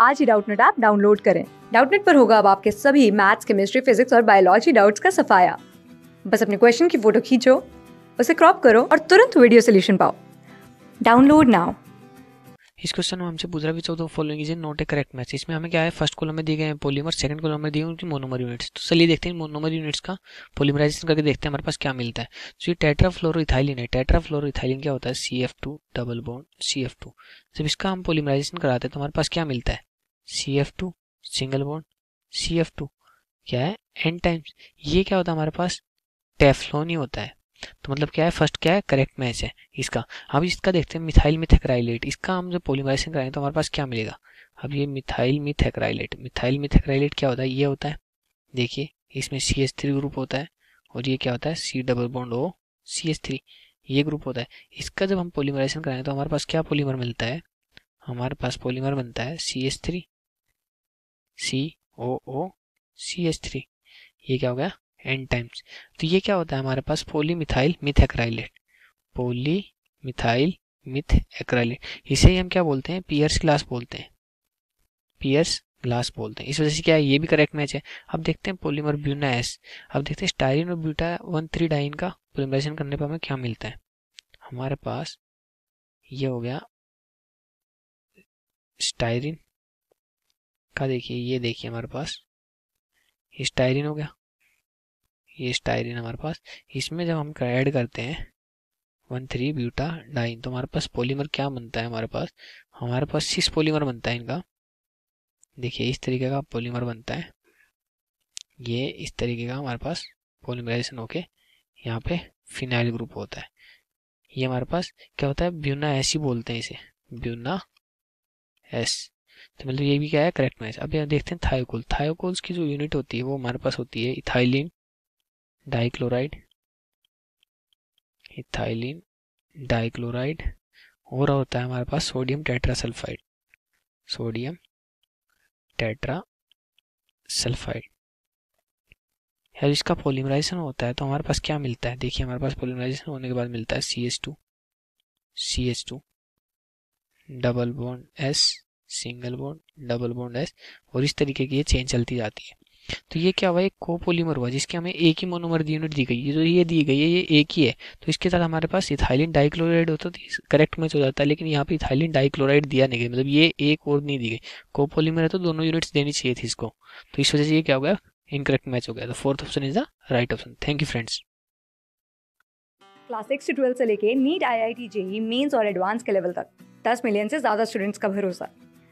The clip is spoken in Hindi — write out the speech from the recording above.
आज ही डाउटनेट ऐप डाउनलोड करें डाउटनेट पर होगा अब आपके सभी मैथ्स केमिस्ट्री फिजिक्स और बायोलॉजी डाउट्स का सफाया बस अपने क्वेश्चन की फोटो खींचो उसे क्रॉप करो और तुरंत वीडियो सोल्यूशन पाओ डाउनलोड नाउ इस क्वेश्चन में हमसे पूछ रहा है which of the following is not a correct match इसमें हमें क्या है फर्स्ट कॉलम में दिए गए हैं पोलीमर सेकंड कॉलम में दिए उनकी मोनोमर यूनिट्स तो चलिए देखते हैं मोनोमर यूनिट्स का पॉलीमराइजेशन करके देखते हैं हमारे पास क्या मिलता है तो ये टेट्रा फ्लोरो इथाइलिन है टेट्रा फ्लोरो इथाइलिन क्या होता है C F two double bond C F two जब इसका हम पोलीमराइजेशन कराते हैं तो हमारे पास क्या मिलता है C F two single bond C F two क्या है एन टाइम्स ये क्या होता है हमारे पास टेफ्लोन ही होता है तो मतलब क्या है फर्स्ट क्या है करेक्ट मैच है इसका अब इसका देखते हैं मिथाइल मिथेक्राइलेट इसका हम जब पोलिमराइजेशन कराएंगे तो हमारे पास क्या मिलेगा अब ये मिथाइल मिथेक्राइलेट मिथाइल मिथेक्राइलेट क्या होता है ये होता है देखिए इसमें सी एस थ्री ग्रुप होता है और ये क्या होता है C double bond O C S three ये ग्रुप होता है इसका जब हम पोलीमराइजेशन कराएंगे तो हमारे पास क्या पोलीमर मिलता है हमारे पास पोलीमर बनता है C S three C O O C H three ये क्या हो गया एन टाइम्स तो ये क्या होता है हमारे पास poly methyl methacrylate poly methyl methacrylate इसे ही हम क्या बोलते हैं पियर्स ग्लास बोलते हैं पियर्स ग्लास बोलते हैं इस वजह से क्या है ये भी करेक्ट मैच है अब देखते हैं पोलीमर ब्यूना एस अब देखते हैं स्टाइरिन और ब्यूटा वन थ्री डाइन का पोलिमराइजेशन करने पर हमें क्या मिलता है हमारे पास ये हो गया स्टाइरिन का देखिए ये देखिए हमारे पास स्टायरिन हो गया ये स्टायरिन हमारे पास इसमें जब हम ऐड करते हैं वन थ्री ब्यूटा डाइन तो हमारे पास पॉलीमर क्या बनता है हमारे पास हमारे पास सिक्स पॉलीमर बनता है इनका देखिए इस तरीके का पॉलीमर बनता है ये इस तरीके का हमारे पास पॉलीमराइजेशन होके यहाँ पे फिनाइल ग्रुप होता है ये हमारे पास क्या होता है ब्यूना ऐसी बोलते हैं इसे ब्यूना एस तो मतलब ये भी क्या है करेक्ट मैच अब यहाँ देखते हैं थायोकोल थायोकोल्स की जो यूनिट होती है वो हमारे पास होती है इथाइलिन डाइक्लोराइड इथाइलिन डाइक्लोराइड और होता है हमारे पास sodium tetrasulphide sodium tetra sulphide यार इसका पोलिमराइजेशन होता है तो हमारे पास क्या मिलता है देखिए हमारे पास पोलिमराइजेशन होने के बाद मिलता है C H two C H two double bond S single bond double bond S और इस तरीके की ये चेन चलती जाती है तो ये क्या हुआ एक कोपोलीमर हुआ जिसके हमें एक ही मोनोमर दी यूनिट दी गई है जो ये दी गई है ये एक ही है तो इसके साथ हमारे पास इथाइलिन डाइक्लोराइड होता तो करेक्ट मैच हो जाता है लेकिन यहाँ पे इथाइलिन डाइक्लोराइड दिया नहीं गया मतलब ये एक और नहीं दी गई कोपोलीमर है तो दोनों यूनिट्स देनी चाहिए थी इसको तो इस वजह से ये क्या हो गया इनकरेक्ट मैच हो गया तो fourth option is the right option thank you friends class six से ट्वेल्थ से लेके NEET I I T JEE mains और एडवांस के लेवल तक दस मिलियन से ज़्यादा स्टूडेंट्स का भरोसा